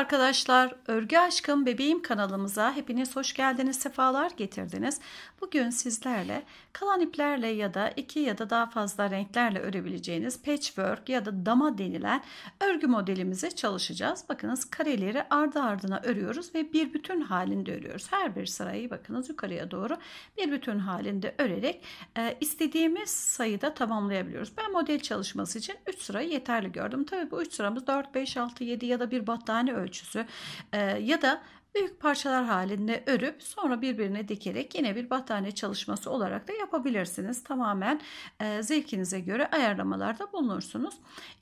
arkadaşlar, Örgü Aşkım Bebeğim kanalımıza hepiniz hoş geldiniz, sefalar getirdiniz. Bugün sizlerle kalan iplerle ya da iki ya da daha fazla renklerle örebileceğiniz patchwork ya da dama denilen örgü modelimizi çalışacağız. Bakınız kareleri ardı ardına örüyoruz ve bir bütün halinde örüyoruz. Her bir sırayı bakınız yukarıya doğru bir bütün halinde örerek e, istediğimiz sayıda tamamlayabiliyoruz. Ben model çalışması için 3 sırayı yeterli gördüm. Tabii bu 3 sıramız 4, 5, 6, 7 ya da bir battaniye ölçüsü ölçüsü e, ya da büyük parçalar halinde örüp sonra birbirine dikerek yine bir battaniye çalışması olarak da yapabilirsiniz. Tamamen e, zevkinize göre ayarlamalarda bulunursunuz.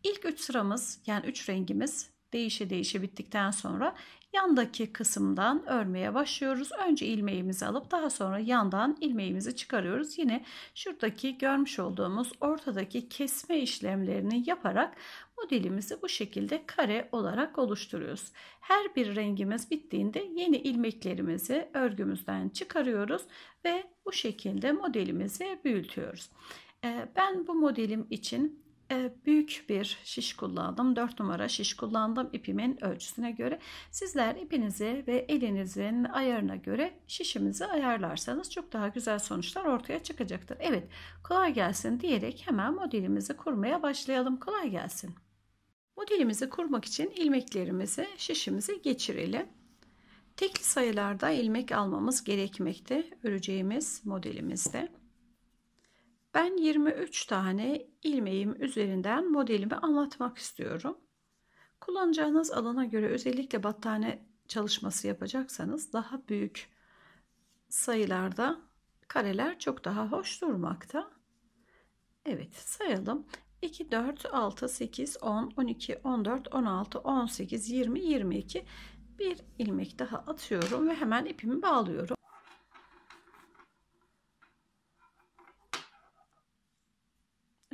İlk 3 sıramız yani 3 rengimiz değişe değişe bittikten sonra yandaki kısımdan örmeye başlıyoruz. Önce ilmeğimizi alıp daha sonra yandan ilmeğimizi çıkarıyoruz. Yine şuradaki görmüş olduğumuz ortadaki kesme işlemlerini yaparak modelimizi bu şekilde kare olarak oluşturuyoruz. Her bir rengimiz bittiğinde yeni ilmeklerimizi örgümüzden çıkarıyoruz ve bu şekilde modelimizi büyütüyoruz. Ee, ben bu modelim için e, büyük bir şiş kullandım. 4 numara şiş kullandım ipimin ölçüsüne göre. Sizler ipinizi ve elinizin ayarına göre şişimizi ayarlarsanız çok daha güzel sonuçlar ortaya çıkacaktır. Evet kolay gelsin diyerek hemen modelimizi kurmaya başlayalım. Kolay gelsin. Modelimizi kurmak için ilmeklerimizi şişimizi geçirelim. Tekli sayılarda ilmek almamız gerekmekte öreceğimiz modelimizde. Ben 23 tane ilmeğim üzerinden modelimi anlatmak istiyorum. Kullanacağınız alana göre özellikle battaniye çalışması yapacaksanız daha büyük sayılarda kareler çok daha hoş durmakta. Evet sayalım. 2, 4, 6, 8, 10, 12, 14, 16, 18, 20, 22 bir ilmek daha atıyorum ve hemen ipimi bağlıyorum.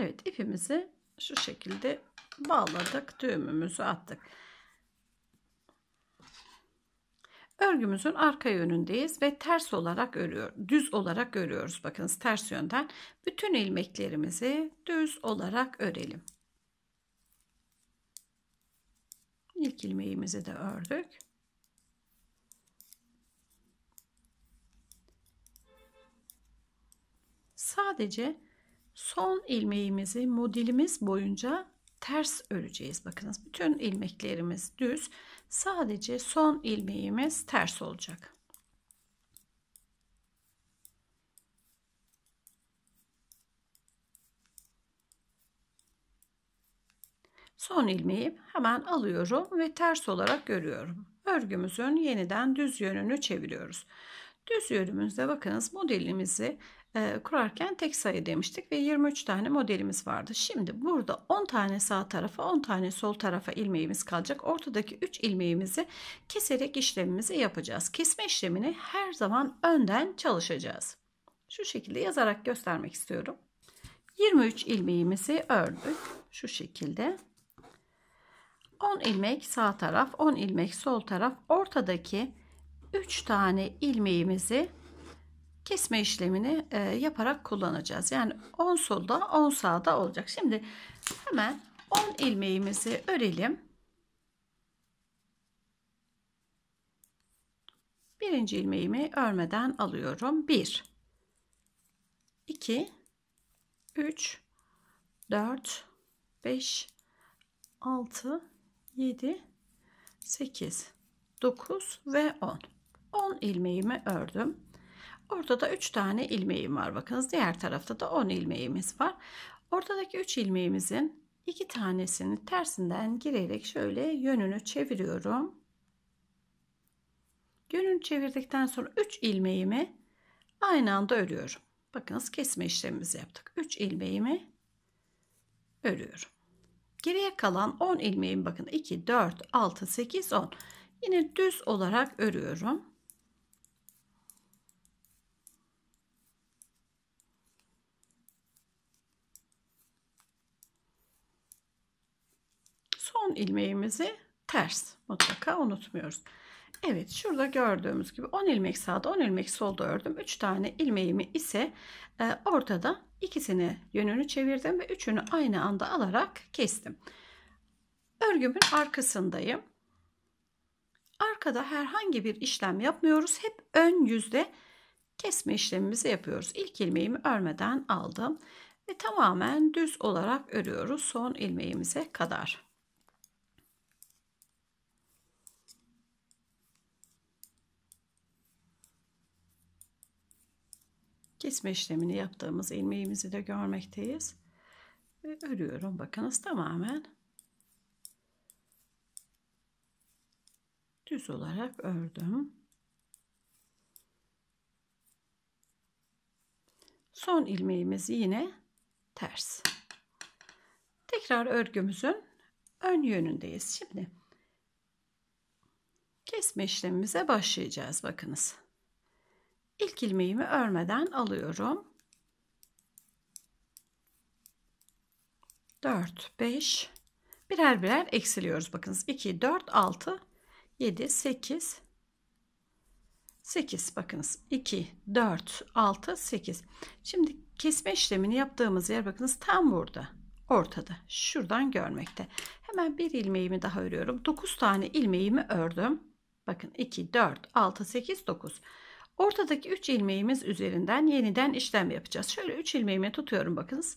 Evet ipimizi şu şekilde bağladık. Düğümümüzü attık. Örgümüzün arka yönündeyiz ve ters olarak örüyor, düz olarak örüyoruz. Bakınız ters yönden bütün ilmeklerimizi düz olarak örelim. İlk ilmeğimizi de ördük. Sadece Son ilmeğimizi modelimiz boyunca ters öreceğiz. Bakınız bütün ilmeklerimiz düz. Sadece son ilmeğimiz ters olacak. Son ilmeği hemen alıyorum ve ters olarak görüyorum. Örgümüzün yeniden düz yönünü çeviriyoruz. Düz yönümüzde bakınız modelimizi e, kurarken tek sayı demiştik ve 23 tane modelimiz vardı. Şimdi burada 10 tane sağ tarafa 10 tane sol tarafa ilmeğimiz kalacak. Ortadaki 3 ilmeğimizi keserek işlemimizi yapacağız. Kesme işlemini her zaman önden çalışacağız. Şu şekilde yazarak göstermek istiyorum. 23 ilmeğimizi ördük. Şu şekilde. 10 ilmek sağ taraf, 10 ilmek sol taraf. Ortadaki 3 tane ilmeğimizi kesme işlemini e, yaparak kullanacağız. Yani 10 solda 10 sağda olacak. Şimdi hemen 10 ilmeğimizi örelim. Birinci ilmeğimi örmeden alıyorum. 1 2 3 4 5 6 7 8 9 ve 10 10 ilmeğimi ördüm Ortada da 3 tane ilmeğim var. Bakınız diğer tarafta da 10 ilmeğimiz var. Ortadaki 3 ilmeğimizin 2 tanesini tersinden girerek şöyle yönünü çeviriyorum. Yönünü çevirdikten sonra 3 ilmeğimi aynı anda örüyorum. Bakınız kesme işlemimizi yaptık. 3 ilmeğimi örüyorum. Geriye kalan 10 ilmeğim bakın 2, 4, 6, 8, 10. Yine düz olarak örüyorum. son ilmeğimizi ters mutlaka unutmuyoruz. Evet şurada gördüğümüz gibi 10 ilmek sağda 10 ilmek solda ördüm. 3 tane ilmeğimi ise e, ortada ikisini yönünü çevirdim ve üçünü aynı anda alarak kestim. Örgümün arkasındayım. Arkada herhangi bir işlem yapmıyoruz. Hep ön yüzde kesme işlemimizi yapıyoruz. İlk ilmeğimi örmeden aldım ve tamamen düz olarak örüyoruz son ilmeğimize kadar. kesme işlemini yaptığımız ilmeğimizi de görmekteyiz. Ve örüyorum. Bakınız tamamen düz olarak ördüm. Son ilmeğimiz yine ters. Tekrar örgümüzün ön yönündeyiz. Şimdi kesme işlemimize başlayacağız. Bakınız. İlk ilmeğimi örmeden alıyorum. 4, 5 birer birer eksiliyoruz. Bakınız 2, 4, 6, 7, 8, 8 bakınız 2 4 6 8 şimdi kesme işlemini yaptığımız yer bakınız tam burada ortada şuradan görmekte hemen bir ilmeğimi daha örüyorum 9 tane ilmeğimi ördüm bakın 2 4 6 8 9 Ortadaki 3 ilmeğimiz üzerinden yeniden işlem yapacağız. Şöyle 3 ilmeğimi tutuyorum bakınız.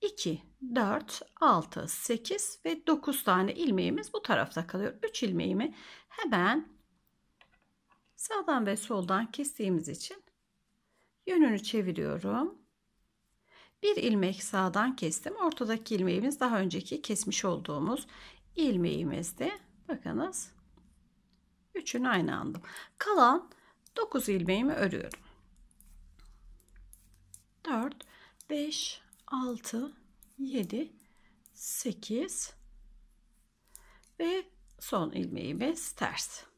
2, 4, 6, 8 ve 9 tane ilmeğimiz bu tarafta kalıyor. 3 ilmeğimi hemen sağdan ve soldan kestiğimiz için yönünü çeviriyorum. Bir ilmek sağdan kestim. Ortadaki ilmeğimiz daha önceki kesmiş olduğumuz ilmeğimizdi. Bakınız. Üçünü aynı aldım. Kalan 9 ilmeğimi örüyorum. 4 5 6 7 8 ve son ilmeğimiz ters.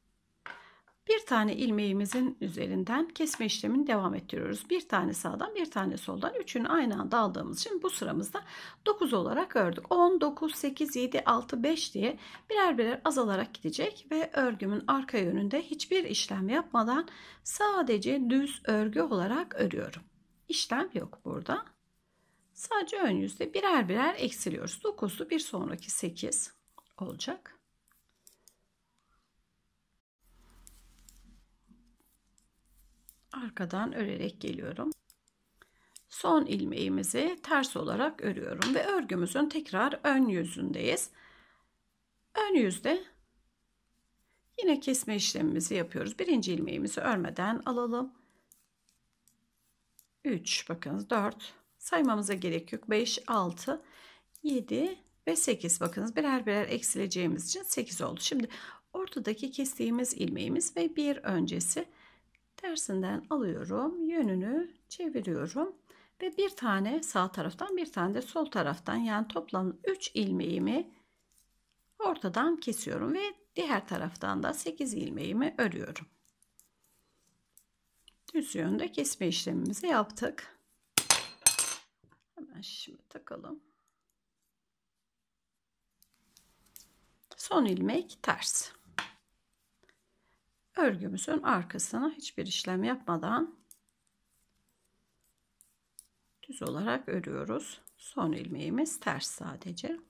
Bir tane ilmeğimizin üzerinden kesme işlemini devam ettiriyoruz. Bir tane sağdan bir tane soldan üçünü aynı anda aldığımız için bu sıramızda 9 olarak ördük. 10, 9, 8, 7, 6, 5 diye birer birer azalarak gidecek ve örgümün arka yönünde hiçbir işlem yapmadan sadece düz örgü olarak örüyorum. İşlem yok burada. Sadece ön yüzde birer birer eksiliyoruz. 9'lu bir sonraki 8 olacak. arkadan örerek geliyorum. Son ilmeğimizi ters olarak örüyorum ve örgümüzün tekrar ön yüzündeyiz. Ön yüzde yine kesme işlemimizi yapıyoruz. Birinci ilmeğimizi örmeden alalım. 3 bakınız 4 saymamıza gerek yok. 5 6 7 ve 8 bakınız birer birer eksileceğimiz için 8 oldu. Şimdi ortadaki kestiğimiz ilmeğimiz ve bir öncesi tersinden alıyorum. Yönünü çeviriyorum. Ve bir tane sağ taraftan bir tane de sol taraftan yani toplam 3 ilmeğimi ortadan kesiyorum ve diğer taraftan da 8 ilmeğimi örüyorum. Düz yönde kesme işlemimizi yaptık. Hemen şimdi takalım. Son ilmek ters örgümüzün arkasına hiçbir işlem yapmadan düz olarak örüyoruz. Son ilmeğimiz ters sadece.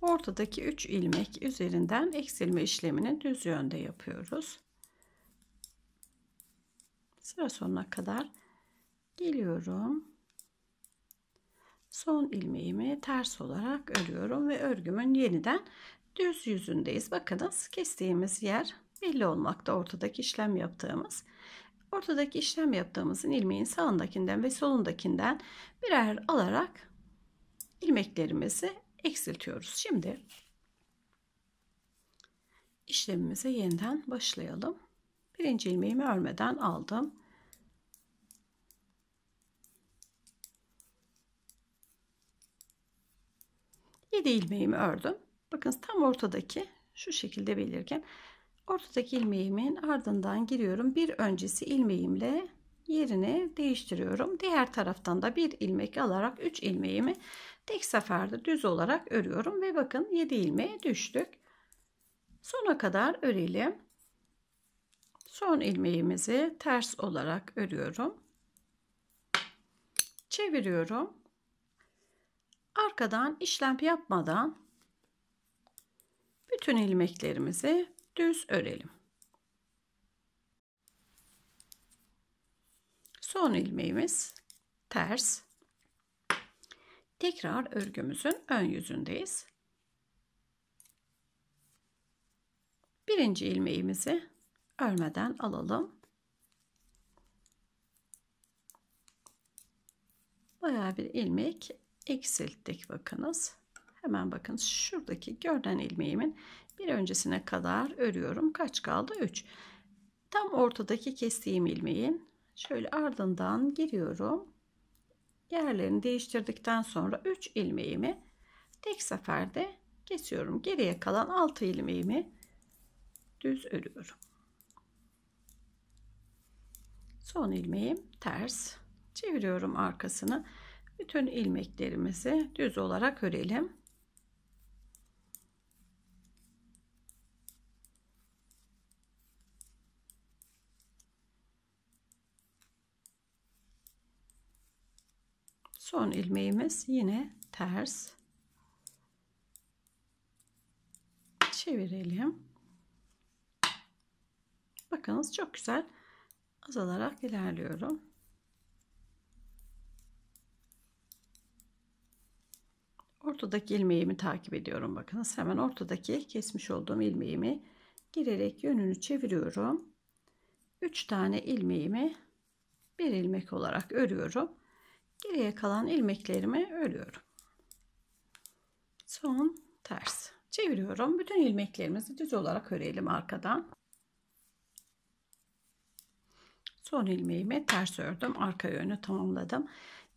Ortadaki 3 ilmek üzerinden eksilme işlemini düz yönde yapıyoruz. Sıra sonuna kadar geliyorum. Son ilmeğimi ters olarak örüyorum ve örgümün yeniden düz yüzündeyiz. Bakınız kestiğimiz yer belli olmakta ortadaki işlem yaptığımız. Ortadaki işlem yaptığımızın ilmeğin sağındakinden ve solundakinden birer alarak ilmeklerimizi eksiltiyoruz. Şimdi işlemimize yeniden başlayalım. Birinci ilmeğimi örmeden aldım. Yedi ilmeğimi ördüm. Bakın tam ortadaki şu şekilde belirken ortadaki ilmeğimin ardından giriyorum. Bir öncesi ilmeğimle yerini değiştiriyorum. Diğer taraftan da bir ilmek alarak 3 ilmeğimi tek seferde düz olarak örüyorum ve bakın 7 ilmeğe düştük. Sona kadar örelim. Son ilmeğimizi ters olarak örüyorum. Çeviriyorum. Arkadan işlem yapmadan bütün ilmeklerimizi düz örelim. Son ilmeğimiz ters. Tekrar örgümüzün ön yüzündeyiz. Birinci ilmeğimizi örmeden alalım. Bayağı bir ilmek eksilttik bakınız. Hemen bakın şuradaki görünen ilmeğimin bir öncesine kadar örüyorum. Kaç kaldı? 3. Tam ortadaki kestiğim ilmeğin şöyle ardından giriyorum. Yerlerini değiştirdikten sonra 3 ilmeğimi tek seferde kesiyorum. Geriye kalan 6 ilmeğimi düz örüyorum. Son ilmeğim ters. Çeviriyorum arkasını. Bütün ilmeklerimizi düz olarak örelim. son ilmeğimiz yine ters çevirelim bakınız çok güzel azalarak ilerliyorum ortadaki ilmeğimi takip ediyorum bakınız hemen ortadaki kesmiş olduğum ilmeğimi girerek yönünü çeviriyorum 3 tane ilmeğimi bir ilmek olarak örüyorum Geriye kalan ilmeklerimi örüyorum. Son ters. Çeviriyorum. Bütün ilmeklerimizi düz olarak örelim arkadan. Son ilmeğimi ters ördüm. Arka yönü tamamladım.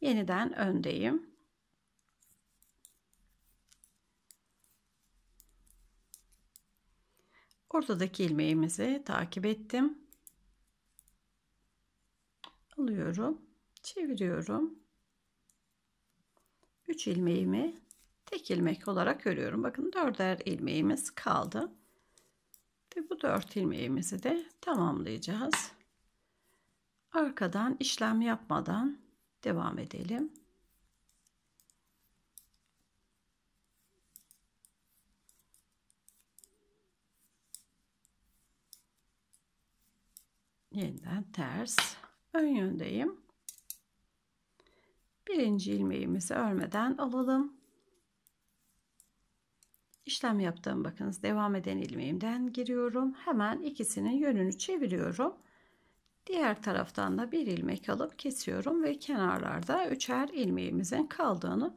Yeniden öndeyim. Ortadaki ilmeğimizi takip ettim. Alıyorum. Çeviriyorum. 3 ilmeğimi tek ilmek olarak örüyorum. Bakın dörder ilmeğimiz kaldı. Ve bu 4 ilmeğimizi de tamamlayacağız. Arkadan işlem yapmadan devam edelim. Yeniden ters ön yöndeyim. Birinci ilmeğimizi örmeden alalım. İşlem yaptığım bakınız devam eden ilmeğimden giriyorum. Hemen ikisinin yönünü çeviriyorum. Diğer taraftan da bir ilmek alıp kesiyorum ve kenarlarda üçer ilmeğimizin kaldığını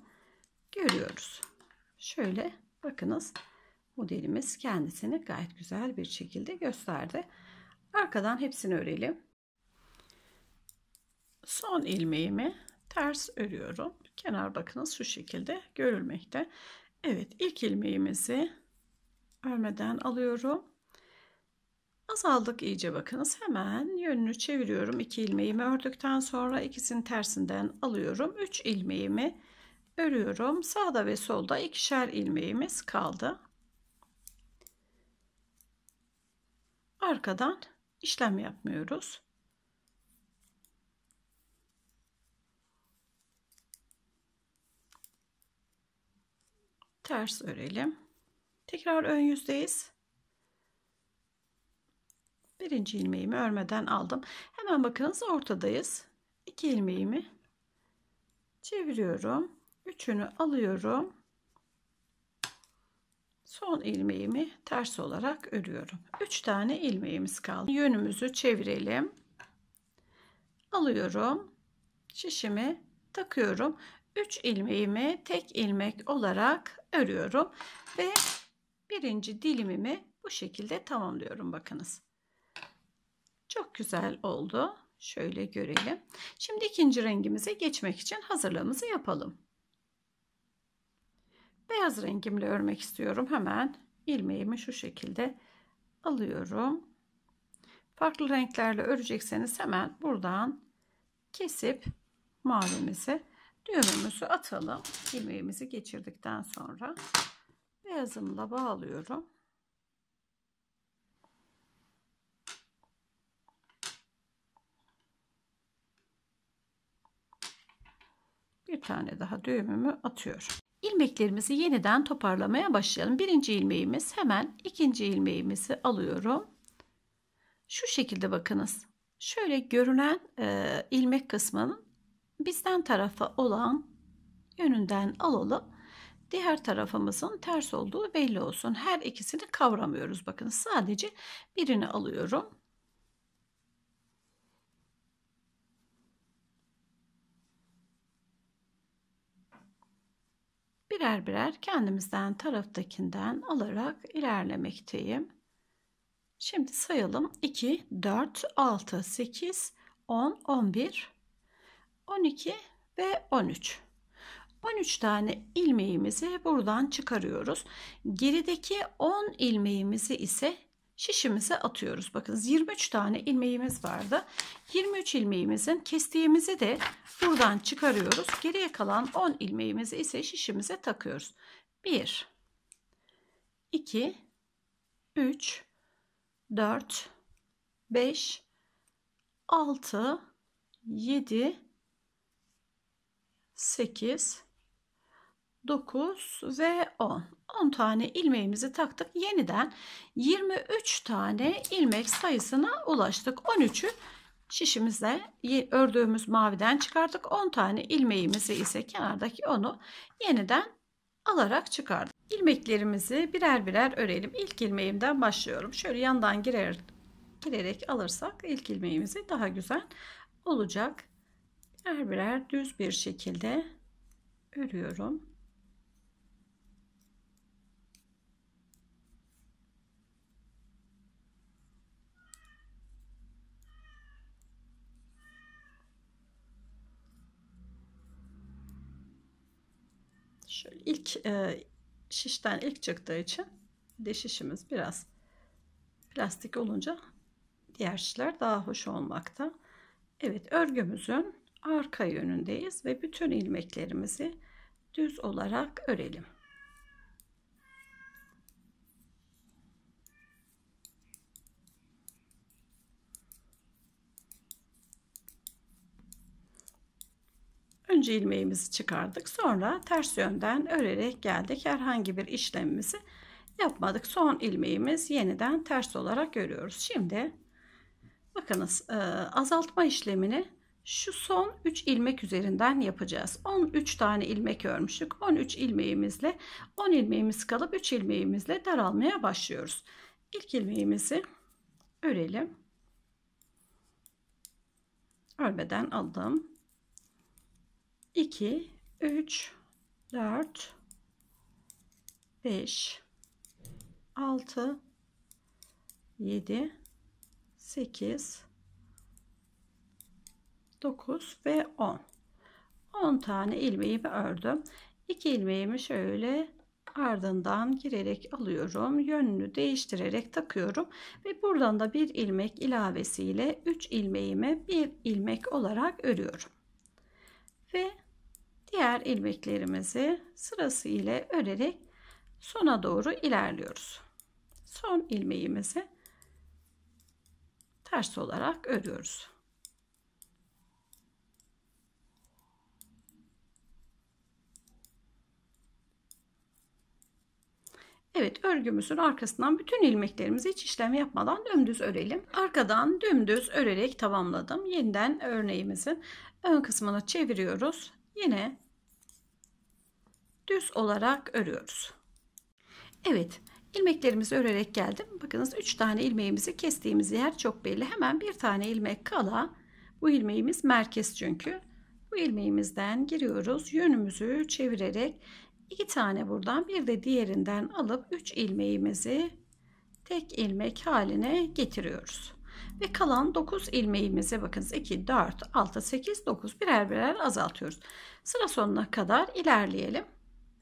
görüyoruz. Şöyle bakınız modelimiz kendisini gayet güzel bir şekilde gösterdi. Arkadan hepsini örelim. Son ilmeğimi ters örüyorum. Kenar bakınız şu şekilde görülmekte. Evet ilk ilmeğimizi örmeden alıyorum. Azaldık iyice bakınız. Hemen yönünü çeviriyorum. 2 ilmeğimi ördükten sonra ikisinin tersinden alıyorum. 3 ilmeğimi örüyorum. Sağda ve solda ikişer ilmeğimiz kaldı. Arkadan işlem yapmıyoruz. ters örelim. Tekrar ön yüzdeyiz. Birinci ilmeğimi örmeden aldım. Hemen bakınız ortadayız. İki ilmeğimi çeviriyorum. Üçünü alıyorum. Son ilmeğimi ters olarak örüyorum. Üç tane ilmeğimiz kaldı. Yönümüzü çevirelim. Alıyorum. Şişimi takıyorum. 3 ilmeğimi tek ilmek olarak örüyorum ve birinci dilimimi bu şekilde tamamlıyorum bakınız. Çok güzel oldu. Şöyle görelim. Şimdi ikinci rengimize geçmek için hazırlığımızı yapalım. Beyaz rengimle örmek istiyorum. Hemen ilmeğimi şu şekilde alıyorum. Farklı renklerle örecekseniz hemen buradan kesip mavimizi Düğümümüzü atalım. Ilmeğimizi geçirdikten sonra beyazımla bağlıyorum. bir tane daha düğümümü atıyorum. İlmeklerimizi yeniden toparlamaya başlayalım. Birinci ilmeğimiz hemen ikinci ilmeğimizi alıyorum. Şu şekilde bakınız. Şöyle görünen e, ilmek kısmının bizden tarafa olan yönünden alalım. Diğer tarafımızın ters olduğu belli olsun. Her ikisini kavramıyoruz. Bakın sadece birini alıyorum. birer birer kendimizden taraftakinden alarak ilerlemekteyim. Şimdi sayalım 2, 4, 6, 8, 10, 11, 12 ve 13. 13 tane ilmeğimizi buradan çıkarıyoruz. Gerideki 10 ilmeğimizi ise şişimize atıyoruz. Bakınız 23 tane ilmeğimiz vardı. 23 ilmeğimizin kestiğimizi de buradan çıkarıyoruz. Geriye kalan 10 ilmeğimizi ise şişimize takıyoruz. 1 2 3 4 5 6 7 8, 9 ve 10. 10 tane ilmeğimizi taktık. Yeniden 23 tane ilmek sayısına ulaştık. 13'ü şişimize ördüğümüz maviden çıkardık. 10 tane ilmeğimizi ise kenardaki onu yeniden alarak çıkardık. Ilmeklerimizi birer birer örelim. İlk ilmeğimden başlıyorum. Şöyle yandan girer, girerek alırsak ilk ilmeğimizi daha güzel olacak her birer düz bir şekilde örüyorum. Şöyle ilk e, şişten ilk çıktığı için de şişimiz biraz plastik olunca diğer şişler daha hoş olmakta. Evet örgümüzün arka yönündeyiz ve bütün ilmeklerimizi düz olarak örelim. Önce ilmeğimizi çıkardık. Sonra ters yönden örerek geldik. Herhangi bir işlemimizi yapmadık. Son ilmeğimiz yeniden ters olarak örüyoruz. Şimdi bakınız e, azaltma işlemini şu son 3 ilmek üzerinden yapacağız. 13 tane ilmek örmüştük. 13 ilmeğimizle 10 ilmeğimiz kalıp 3 ilmeğimizle daralmaya başlıyoruz. İlk ilmeğimizi örelim. Örmeden aldım. 2 3 4 5 6 7 8 9 ve 10. 10 tane ilmeğimi ördüm. 2 ilmeğimi şöyle ardından girerek alıyorum. Yönünü değiştirerek takıyorum. Ve buradan da bir ilmek ilavesiyle 3 ilmeğimi bir ilmek olarak örüyorum. Ve diğer ilmeklerimizi sırası ile örerek sona doğru ilerliyoruz. Son ilmeğimizi ters olarak örüyoruz. Evet örgümüzün arkasından bütün ilmeklerimizi hiç işlem yapmadan dümdüz örelim. Arkadan dümdüz örerek tamamladım. Yeniden örneğimizin ön kısmını çeviriyoruz. Yine düz olarak örüyoruz. Evet ilmeklerimizi örerek geldim. Bakınız 3 tane ilmeğimizi kestiğimiz yer çok belli. Hemen bir tane ilmek kala. Bu ilmeğimiz merkez çünkü. Bu ilmeğimizden giriyoruz. Yönümüzü çevirerek 2 tane buradan bir de diğerinden alıp 3 ilmeğimizi tek ilmek haline getiriyoruz. Ve kalan 9 ilmeğimizi bakınız 2, 4, 6, 8, 9 birer birer azaltıyoruz. Sıra sonuna kadar ilerleyelim.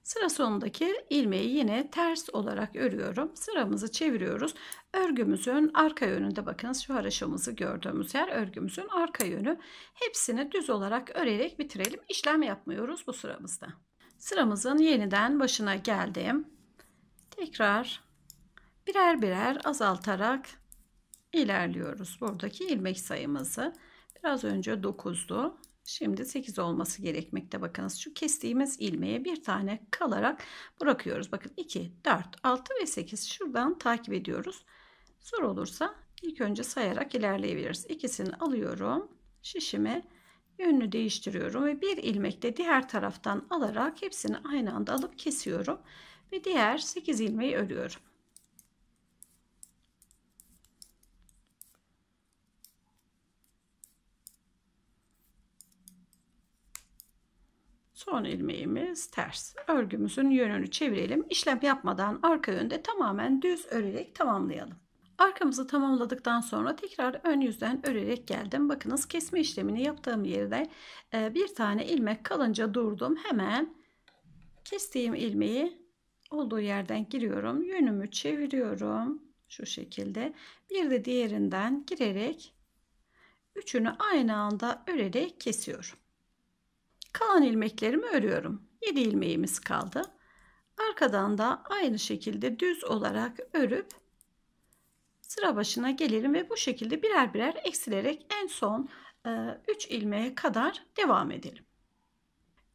Sıra sonundaki ilmeği yine ters olarak örüyorum. Sıramızı çeviriyoruz. Örgümüzün arka yönünde bakınız şu haroşamızı gördüğümüz yer örgümüzün arka yönü. Hepsini düz olarak örerek bitirelim. İşlem yapmıyoruz bu sıramızda. Sıramızın yeniden başına geldim. Tekrar birer birer azaltarak ilerliyoruz. Buradaki ilmek sayımızı biraz önce 9'du. Şimdi 8 olması gerekmekte. Bakınız şu kestiğimiz ilmeğe bir tane kalarak bırakıyoruz. Bakın 2, 4, 6 ve 8 şuradan takip ediyoruz. Zor olursa ilk önce sayarak ilerleyebiliriz. İkisini alıyorum. Şişimi yönünü değiştiriyorum ve bir ilmek diğer taraftan alarak hepsini aynı anda alıp kesiyorum ve diğer 8 ilmeği örüyorum. Son ilmeğimiz ters. Örgümüzün yönünü çevirelim. İşlem yapmadan arka yönde tamamen düz örerek tamamlayalım. Arkamızı tamamladıktan sonra tekrar ön yüzden örerek geldim. Bakınız kesme işlemini yaptığım yerde e, bir tane ilmek kalınca durdum. Hemen kestiğim ilmeği olduğu yerden giriyorum. Yönümü çeviriyorum. Şu şekilde. Bir de diğerinden girerek üçünü aynı anda örerek kesiyorum. Kalan ilmeklerimi örüyorum. 7 ilmeğimiz kaldı. Arkadan da aynı şekilde düz olarak örüp sıra başına gelelim ve bu şekilde birer birer eksilerek en son 3 e, ilmeğe kadar devam edelim.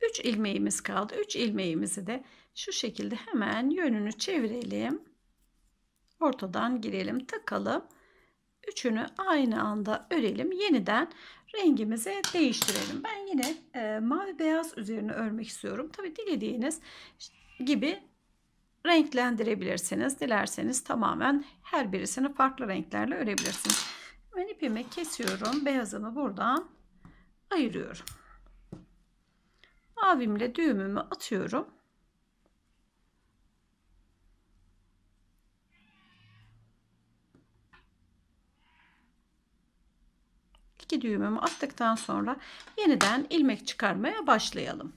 3 ilmeğimiz kaldı. 3 ilmeğimizi de şu şekilde hemen yönünü çevirelim. Ortadan girelim, takalım. Üçünü aynı anda örelim. Yeniden rengimizi değiştirelim. Ben yine e, mavi beyaz üzerine örmek istiyorum. Tabi dilediğiniz gibi renklendirebilirsiniz. Dilerseniz tamamen her birisini farklı renklerle örebilirsiniz. Ben ipimi kesiyorum. Beyazımı buradan ayırıyorum. Mavimle düğümümü atıyorum. İki düğümümü attıktan sonra yeniden ilmek çıkarmaya başlayalım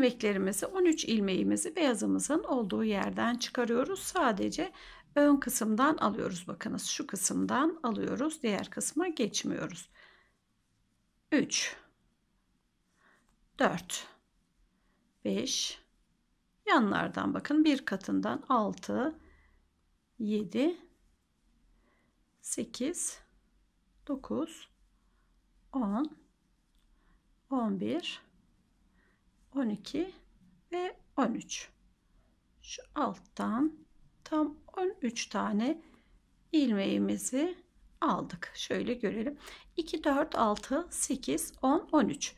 ilmeklerimizi 13 ilmeğimizi beyazımızın olduğu yerden çıkarıyoruz. Sadece ön kısımdan alıyoruz. Bakınız şu kısımdan alıyoruz. Diğer kısma geçmiyoruz. 3 4 5 yanlardan bakın bir katından 6 7 8 9 10 11 12 ve 13. Şu alttan tam 13 tane ilmeğimizi aldık. Şöyle görelim. 2 4 6 8 10 13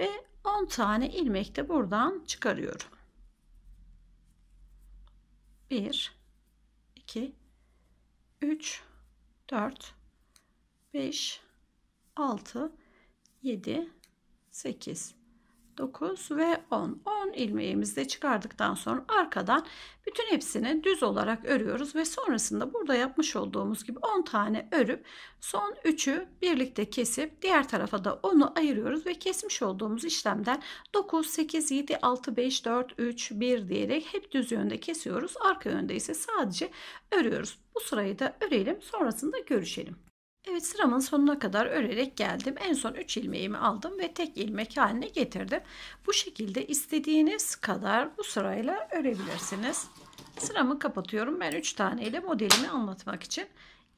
ve 10 tane ilmek de buradan çıkarıyorum. 1 2 3 4 5 6 7 8 9 ve 10. 10 ilmeğimizi de çıkardıktan sonra arkadan bütün hepsini düz olarak örüyoruz ve sonrasında burada yapmış olduğumuz gibi 10 tane örüp son 3'ü birlikte kesip diğer tarafa da onu ayırıyoruz ve kesmiş olduğumuz işlemden 9, 8, 7, 6, 5, 4, 3, 1 diyerek hep düz yönde kesiyoruz. Arka yönde ise sadece örüyoruz. Bu sırayı da örelim sonrasında görüşelim. Evet sıramın sonuna kadar örerek geldim. En son 3 ilmeğimi aldım ve tek ilmek haline getirdim. Bu şekilde istediğiniz kadar bu sırayla örebilirsiniz. Sıramı kapatıyorum. Ben 3 tane ile modelimi anlatmak için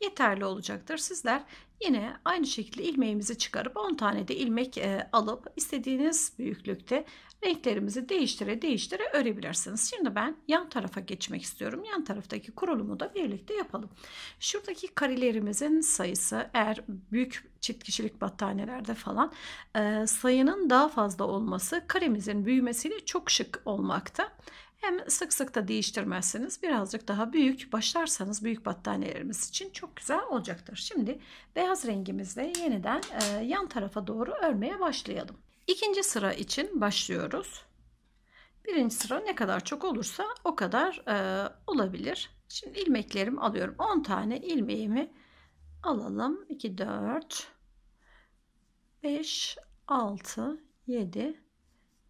yeterli olacaktır. Sizler yine aynı şekilde ilmeğimizi çıkarıp 10 tane de ilmek e, alıp istediğiniz büyüklükte renklerimizi değiştire değiştire örebilirsiniz. Şimdi ben yan tarafa geçmek istiyorum. Yan taraftaki kurulumu da birlikte yapalım. Şuradaki karelerimizin sayısı eğer büyük çift kişilik battaniyelerde falan e, sayının daha fazla olması karemizin büyümesiyle çok şık olmakta. Hem sık sık da değiştirmezseniz birazcık daha büyük başlarsanız büyük battaniyelerimiz için çok güzel olacaktır. Şimdi beyaz rengimizle yeniden e, yan tarafa doğru örmeye başlayalım. İkinci sıra için başlıyoruz. Birinci sıra ne kadar çok olursa o kadar e, olabilir. Şimdi ilmeklerimi alıyorum. 10 tane ilmeğimi alalım. 2, 4, 5, 6, 7,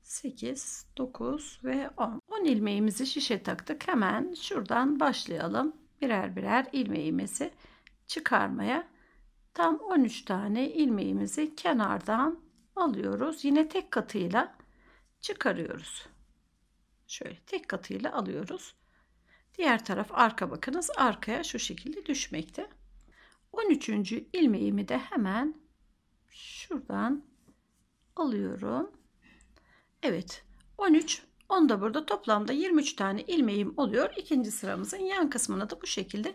8, 9 ve 10. Son ilmeğimizi şişe taktık. Hemen şuradan başlayalım. Birer birer ilmeğimizi çıkarmaya. Tam 13 tane ilmeğimizi kenardan alıyoruz. Yine tek katıyla çıkarıyoruz. Şöyle tek katıyla alıyoruz. Diğer taraf arka bakınız arkaya şu şekilde düşmekte. 13. ilmeğimi de hemen şuradan alıyorum. Evet 13 Onda burada toplamda 23 tane ilmeğim oluyor. İkinci sıramızın yan kısmına da bu şekilde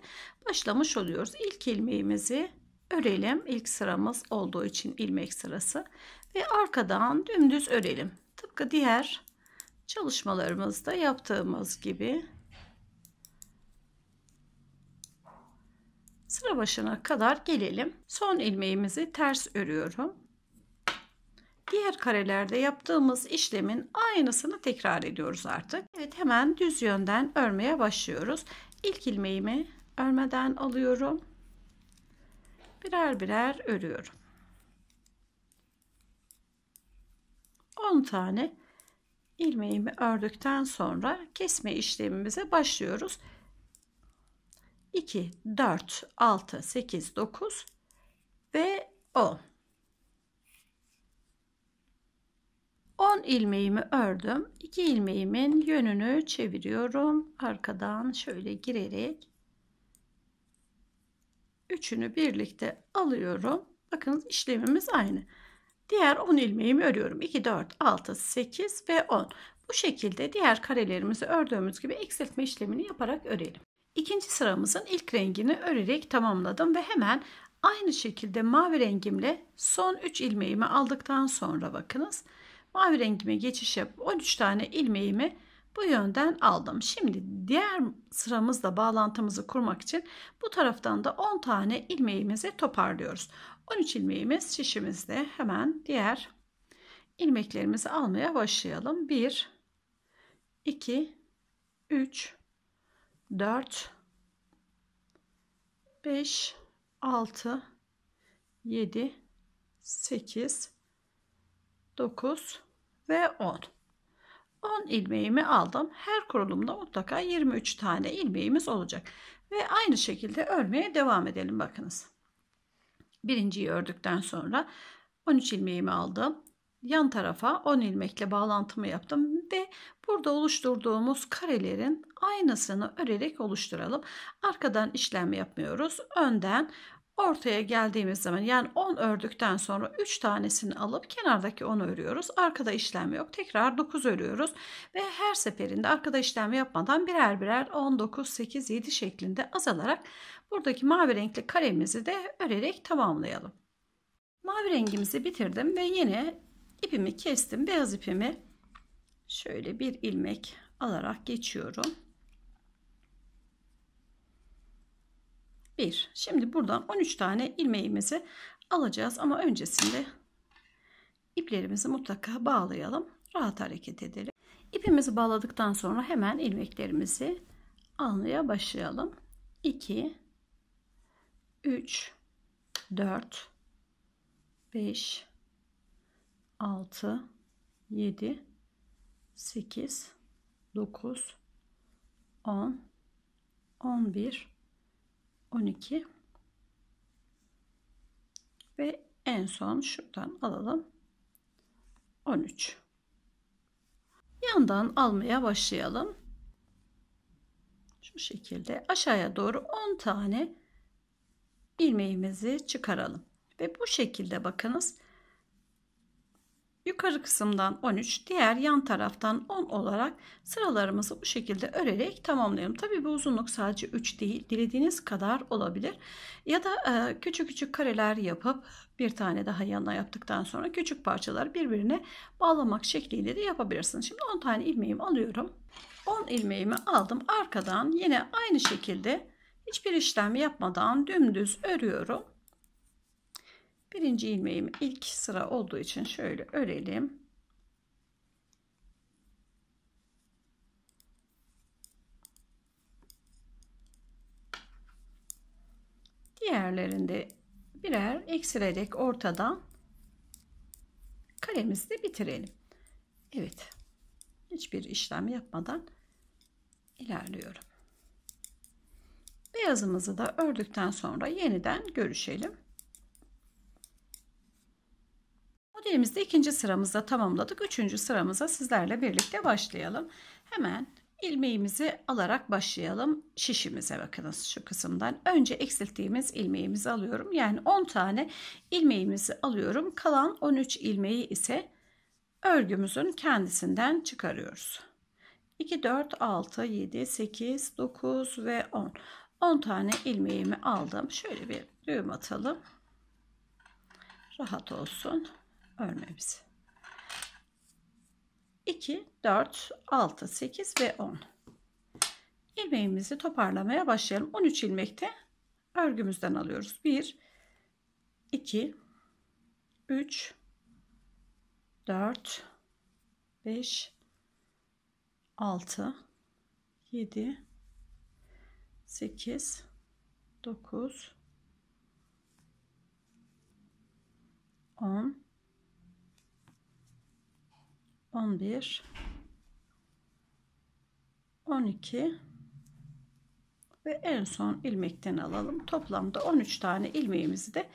başlamış oluyoruz. İlk ilmeğimizi örelim. İlk sıramız olduğu için ilmek sırası ve arkadan dümdüz örelim. Tıpkı diğer çalışmalarımızda yaptığımız gibi sıra başına kadar gelelim. Son ilmeğimizi ters örüyorum diğer karelerde yaptığımız işlemin aynısını tekrar ediyoruz artık. Evet hemen düz yönden örmeye başlıyoruz. İlk ilmeğimi örmeden alıyorum. Birer birer örüyorum. 10 tane ilmeğimi ördükten sonra kesme işlemimize başlıyoruz. 2, 4, 6, 8, 9 ve 10. 10 ilmeğimi ördüm. 2 ilmeğimin yönünü çeviriyorum. Arkadan şöyle girerek üçünü birlikte alıyorum. Bakınız işlemimiz aynı. Diğer 10 ilmeğimi örüyorum. 2, 4, 6, 8 ve 10. Bu şekilde diğer karelerimizi ördüğümüz gibi eksiltme işlemini yaparak örelim. İkinci sıramızın ilk rengini örerek tamamladım ve hemen aynı şekilde mavi rengimle son 3 ilmeğimi aldıktan sonra bakınız mavi rengime geçiş yap, 13 tane ilmeğimi bu yönden aldım. Şimdi diğer sıramızla bağlantımızı kurmak için bu taraftan da 10 tane ilmeğimizi toparlıyoruz. 13 ilmeğimiz şişimizde hemen diğer ilmeklerimizi almaya başlayalım. 1 2 3 4 5 6 7 8 9 ve 10. 10 ilmeğimi aldım. Her kurulumda mutlaka 23 tane ilmeğimiz olacak. Ve aynı şekilde örmeye devam edelim bakınız. Birinciyi ördükten sonra 13 ilmeğimi aldım. Yan tarafa 10 ilmekle bağlantımı yaptım ve burada oluşturduğumuz karelerin aynısını örerek oluşturalım. Arkadan işlem yapmıyoruz. Önden Ortaya geldiğimiz zaman yani 10 ördükten sonra 3 tanesini alıp kenardaki 10 örüyoruz. Arkada işlem yok. Tekrar 9 örüyoruz ve her seferinde arkada işlem yapmadan birer birer 19, 8, 7 şeklinde azalarak buradaki mavi renkli karemizi de örerek tamamlayalım. Mavi rengimizi bitirdim ve yine ipimi kestim. Beyaz ipimi şöyle bir ilmek alarak geçiyorum. 1. Şimdi buradan 13 tane ilmeğimizi alacağız ama öncesinde iplerimizi mutlaka bağlayalım. Rahat hareket edelim. İpimizi bağladıktan sonra hemen ilmeklerimizi almaya başlayalım. 2 3 4 5 6 7 8 9 10 11 12 ve en son şuradan alalım 13 yandan almaya başlayalım şu şekilde aşağıya doğru 10 tane ilmeğimizi çıkaralım ve bu şekilde bakınız yukarı kısımdan 13 diğer yan taraftan 10 olarak sıralarımızı bu şekilde örerek tamamlayalım. Tabii bu uzunluk sadece 3 değil dilediğiniz kadar olabilir ya da e, küçük küçük kareler yapıp bir tane daha yanına yaptıktan sonra küçük parçalar birbirine bağlamak şekliyle de yapabilirsiniz. Şimdi 10 tane ilmeğimi alıyorum. 10 ilmeğimi aldım arkadan yine aynı şekilde hiçbir işlem yapmadan dümdüz örüyorum Birinci ilmeğim ilk sıra olduğu için şöyle örelim. Diğerlerinde birer eksilerek ortadan kalemizi de bitirelim. Evet. Hiçbir işlem yapmadan ilerliyorum. Beyazımızı da ördükten sonra yeniden görüşelim. Modelimizde ikinci sıramızda tamamladık. Üçüncü sıramıza sizlerle birlikte başlayalım. Hemen ilmeğimizi alarak başlayalım. Şişimize bakınız şu kısımdan. Önce eksilttiğimiz ilmeğimizi alıyorum. Yani 10 tane ilmeğimizi alıyorum. Kalan 13 ilmeği ise örgümüzün kendisinden çıkarıyoruz. 2, 4, 6, 7, 8, 9 ve 10. 10 tane ilmeğimi aldım. Şöyle bir düğüm atalım. Rahat olsun örmemiz. 2, 4, 6, 8 ve 10. Ilmeğimizi toparlamaya başlayalım. 13 ilmekte örgümüzden alıyoruz. 1, 2, 3, 4, 5, 6, 7, 8, 9, 10, 11 12 ve en son ilmekten alalım. Toplamda 13 tane ilmeğimizi de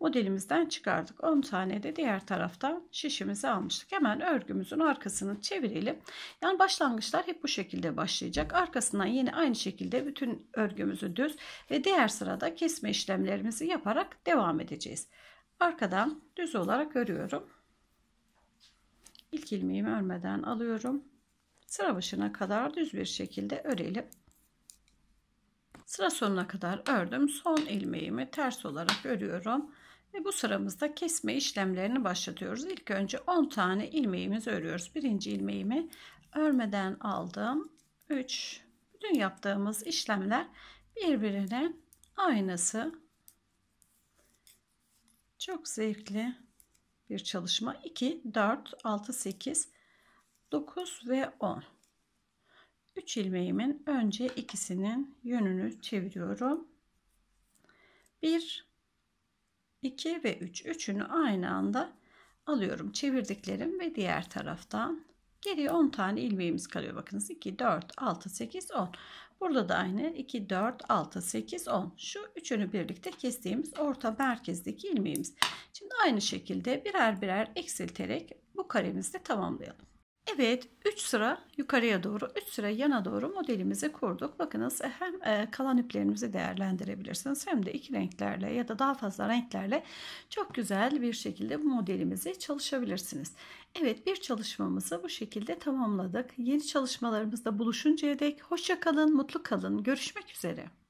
modelimizden çıkardık. 10 tane de diğer taraftan şişimizi almıştık. Hemen örgümüzün arkasını çevirelim. Yani başlangıçlar hep bu şekilde başlayacak. Arkasından yine aynı şekilde bütün örgümüzü düz ve diğer sırada kesme işlemlerimizi yaparak devam edeceğiz. Arkadan düz olarak örüyorum ilk ilmeğimi örmeden alıyorum. Sıra başına kadar düz bir şekilde örelim. Sıra sonuna kadar ördüm. Son ilmeğimi ters olarak örüyorum. Ve bu sıramızda kesme işlemlerini başlatıyoruz. İlk önce 10 tane ilmeğimizi örüyoruz. Birinci ilmeğimi örmeden aldım. 3. Bütün yaptığımız işlemler birbirine aynısı. Çok zevkli bir çalışma. 2, 4, 6, 8, 9 ve 10. 3 ilmeğimin önce ikisinin yönünü çeviriyorum. 1, 2 ve 3. Üçünü aynı anda alıyorum. Çevirdiklerim ve diğer taraftan Geriye 10 tane ilmeğimiz kalıyor. Bakınız 2, 4, 6, 8, 10. Burada da aynı 2, 4, 6, 8, 10. Şu üçünü birlikte kestiğimiz orta merkezdeki ilmeğimiz. Şimdi aynı şekilde birer birer eksilterek bu karemizi de tamamlayalım. Evet 3 sıra yukarıya doğru 3 sıra yana doğru modelimizi kurduk. Bakınız e, hem e, kalan iplerimizi değerlendirebilirsiniz hem de iki renklerle ya da daha fazla renklerle çok güzel bir şekilde bu modelimizi çalışabilirsiniz. Evet bir çalışmamızı bu şekilde tamamladık. Yeni çalışmalarımızda buluşuncaya dek hoşça kalın, mutlu kalın. Görüşmek üzere.